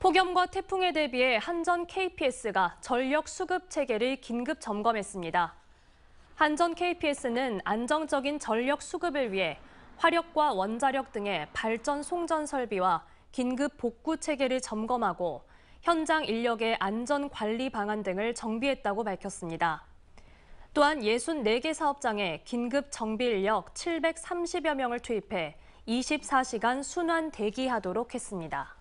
폭염과 태풍에 대비해 한전 KPS가 전력 수급 체계를 긴급 점검했습니다. 한전 KPS는 안정적인 전력 수급을 위해 화력과 원자력 등의 발전 송전 설비와 긴급 복구 체계를 점검하고 현장 인력의 안전 관리 방안 등을 정비했다고 밝혔습니다. 또한 64개 사업장에 긴급 정비 인력 730여 명을 투입해 24시간 순환 대기하도록 했습니다.